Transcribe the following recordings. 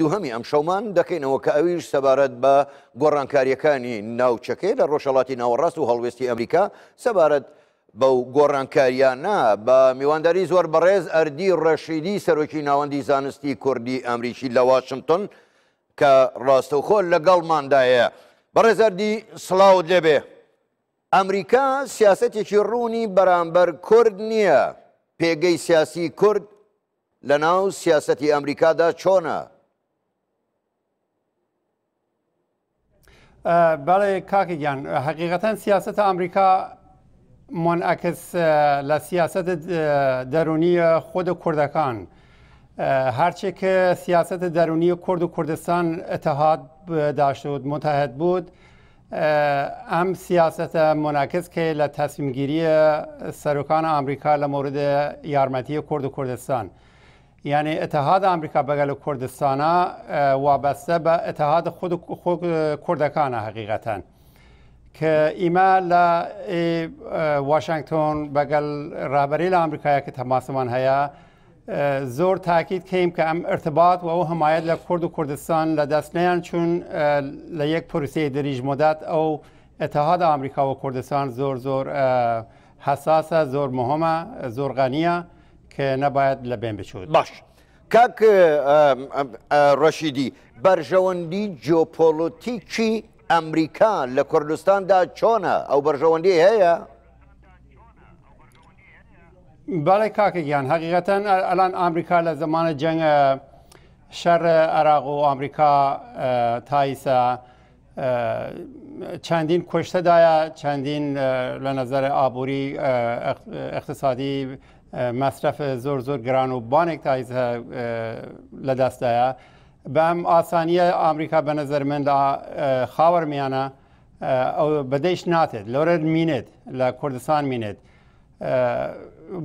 دووهەمی ئەم شەومان دەکەینەوە کە ئەویش سەبارەت بە گۆڕانکاریەکانی ناوچەکەی لە ڕۆژەڵاتی ناوەڕاست و هەڵوێستی ئەمریکا سەبارەت بەو گۆڕانکاریانە بە میوانداری زۆر بەڕێز ئەردی ڕەشیدی سەرۆکی ناوەندی زانستی کوردی ئەمریکی لە واشنگتن کە ڕاستەوخۆل لەگەڵماندایە بەڕێزەردی سلااوود لێبێ ئەمریکا سیاسەتێکی ڕوونی بەرامبەر کورد نییە پێگەی سیاسی کورد لە ناو سیاسەتی ئەمریکادا چۆنە بله کاکی جان حقیقتا سیاست آمریکا منعکس لسیاست درونی خود کردکان هرچه که سیاست درونی کرد و کردستان اتحاد داشت بود متحد بود ام سیاست منعکس که لتصمیم گیری سرکان آمریکا لمورد یارمتی کرد و کردستان یعنی اتحاد آمریکا کردستانه و وابسته به اتحاد خود کردکانه حقیقتا که که ایما واشنگتن بەگەل ڕابەری لە که تماس تەماسمان هەیە زور تاکید کیم که ارتباط و او حمایت کرد و کوردستان ل نیان چون لیک یەک پرسی دریژ مدت او اتحاد امریکا و کوردستان زور زور حساسه زور مهمه زور غنیه کە نەباید لە بێن بچوت باش کاک ڕەشیدی بەرژەوەندی جۆپۆلۆتیکی ئەمریکا لە کوردستاندا چۆنە ئەو بەرژەوەندی هەیە؟ بەڵی کاکەگیان حقیقەتەن ئەلان ئامریکا لە زمانە جەنگە شەر عراق و ئامریکا تایسە چەندین کوشتەدایە چەندین لە نەزەر ئابووری اقتصادی مەصرف زۆر زۆر گران و بانێک تایز لە دەستایە بەم ئاسانیە ئامریکا بەنەزەر مندا خاوەرمیانە ئەو بەدەیش ناتێت لەرە مینێت لە کوردستان مینێت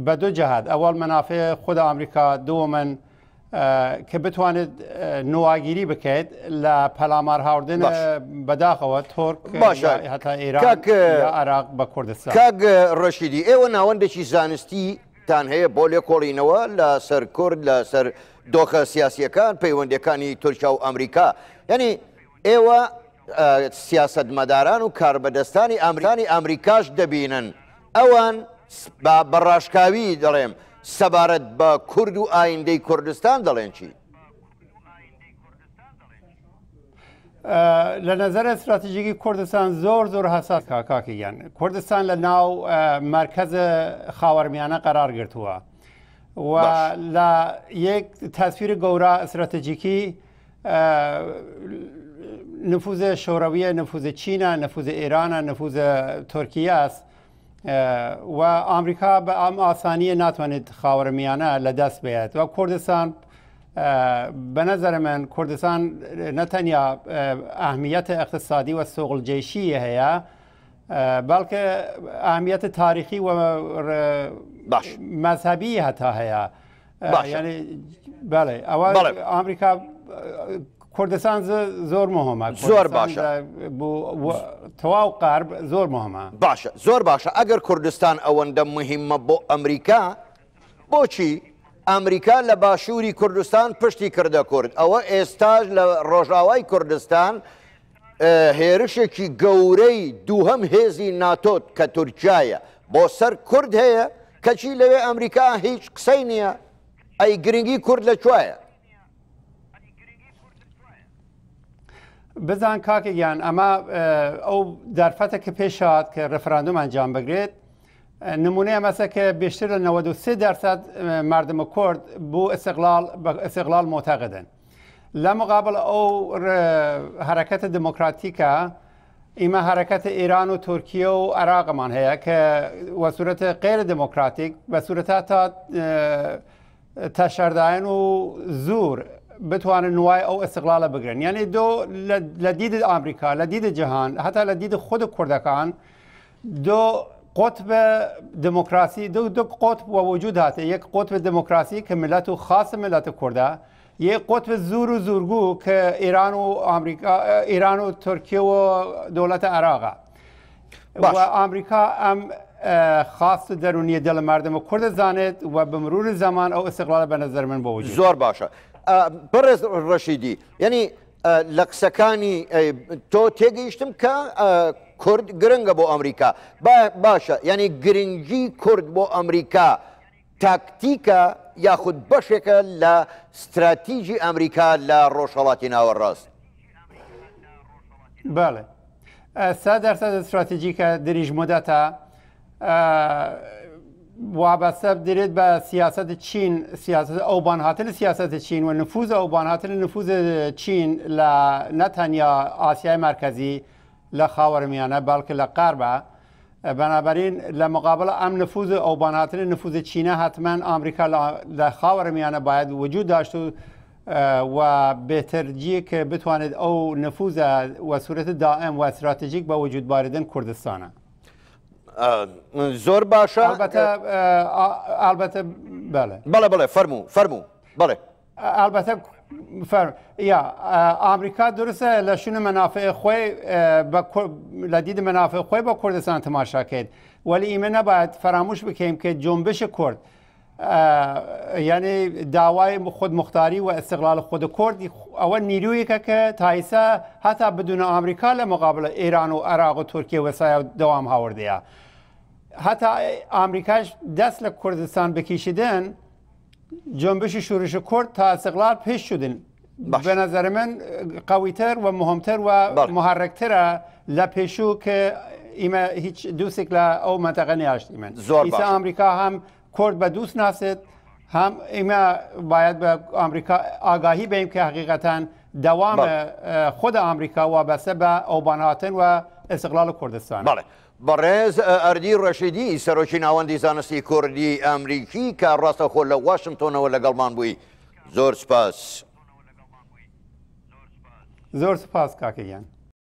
بە دوو جهات ئەوەڵ منافێ خود ئامریکا دووە من کە بتوانێت نواگیری بکەیت لە پەلامار هاوردن بەداخەوە تۆرک باشتا عێراق عراق بە کوردستان کاگ ڕەشیدی ئێوە ناوەندێکی زانستی تان هەیە بۆ لێ کۆڵینەوە لە سەر کورد لە سەر دۆخە سیاسیەکان پەیوەندەکانی تورکیا و ئەمریکا یعنی ئێوە سیاست مەداران و کاربەدەستانی ئەمرانی ئەمریکاش دەبینن ئەوان بەڕاشکاوی دەڵێم سەبارەت بە کورد و ئایندەی کوردستان دەڵێن چی؟ لە نظر زور زور حساس که کا کیان کوردستان لە ناو مرکز خاورمیانه قرار گرفته و یک تصویر گوره گورا استراتژیکی نفوذ شوروی، نفوذ چین، نفوذ ایران، نفوذ است و آمریکا به ام آسانی نتواند خاورمیانه لدست بیاد و کردستان به نظر من کردستان نه تنها اهمیت اقتصادی و سوغل جیشی هیا بلکه اهمیت تاریخی و مذهبی حتی هیا یعنی بله اول بله. آمریکا کردستان باشه زور و تواو قرب زور مهمه. باشه. زور باشه. اگر کردستان کوردستان مهمه با امریکا با چی؟ ئەمریکا لە باشووری کوردستان پشتی کردە کورد ئەوە ئێستاژ لە ڕۆژاوای کوردستان هێرشێکی گەورەی دووهەم هێزی ناتۆت کە تورکایە بۆ سەر کورد هەیە کەچی لەوێ ئەمریکا هیچ قسەی نییە ئەی گرنگی کورد لە چایە بزان کاکە گیان ئەمە ئەو دەرفەتە کە پێشات کە ڕفراندومان جان بگرێت نمونه مثلا که بیشتر از 93 درصد مردم کرد بو استقلال استقلال معتقدن لمقابل او حرکت دموکراتیکا ایما حرکت ایران و ترکیه و عراق من هیا که و صورت غیر دموکراتیک و صورت تا تشردائن و زور بتوانن نوای او استقلال بگیرن یعنی دو لدید امریکا، لدید جهان حتی لدید خود کردکان دو قطب دموکراسی دو دو قطب و وجود هاته یک قطب دموکراسی که ملت و خاص ملت کرده یک قطب زور و زورگو که ایران و آمریکا ایران و ترکیه و دولت عراق و آمریکا هم خاص درونی دل مردم کرد زاند و به مرور زمان او استقلال به نظر من بوجود زور باشه برز رشیدی یعنی لە قسەکانی تۆ تێگەیشتم کە کرد گرنگ با آمریکا با باشه یعنی گرنجی کرد با آمریکا تاکتیکا گرنگی کورد بۆ ئەمریکا تاکتیکە یاخود بەشێکە لە استراتیژی ئەمریکا لە ڕۆژهڵاتی ناوەڕاست بەڵێ اه، سا دەرسە استراتیژیکە دریژمۆدەتە اه، وابەسە درێت بە سیاست چین سیاست ئەوبان هاتل سیاست چین و نفوذ ئەوبان هاتل نفوز چین لە نتانیا آسیای مرکزی لخاور میانه بلکه لقربه بنابراین لمقابل ام نفوذ مقابل ئەم نفوذ چینه حتما نفوز لخاور میانه در باید وجود داشت و و که بتواند او نفوذ و صورت دائم و استراتژیک با وجود باردن زور زور البته البته بله بله بله فرمو فرمو بله فر یا امریکا درسته لشون منافع خوی با لدید منافع خوی با کردستان تماشا کرد ولی ایمه نباید فراموش بکنیم که جنبش کرد یعنی دعوای خود مختاری و استقلال خود کرد اول نیروی که که تایسا حتی بدون آمریکا مقابل ایران و عراق و ترکیه و سایه دوام هاورده حتی آمریکاش دست لکردستان بکشیدن جنبش شورش کرد تا استقلال پیش شدن باش. به نظر من قویتر و مهمتر و بله. محرکتر لپیشو که ایما هیچ دوستک او منطقه نیاشت ایمن ایسا امریکا هم کرد به دوست ناست هم ایما باید به با امریکا آگاهی بیم که حقیقتا دوام بله. خود امریکا و بسه به اوباناتن و ئەسەقلال کوردستان بڵێ بەڕێز ئەردی ڕەشیدی سەرۆکی ناوەندی زانستی کوردی ئەمریکی کە ڕاستەخۆ لە واشنگتۆنەوە لەگەڵمان بووی زۆر سپاس زۆر سپاس کاکەیان.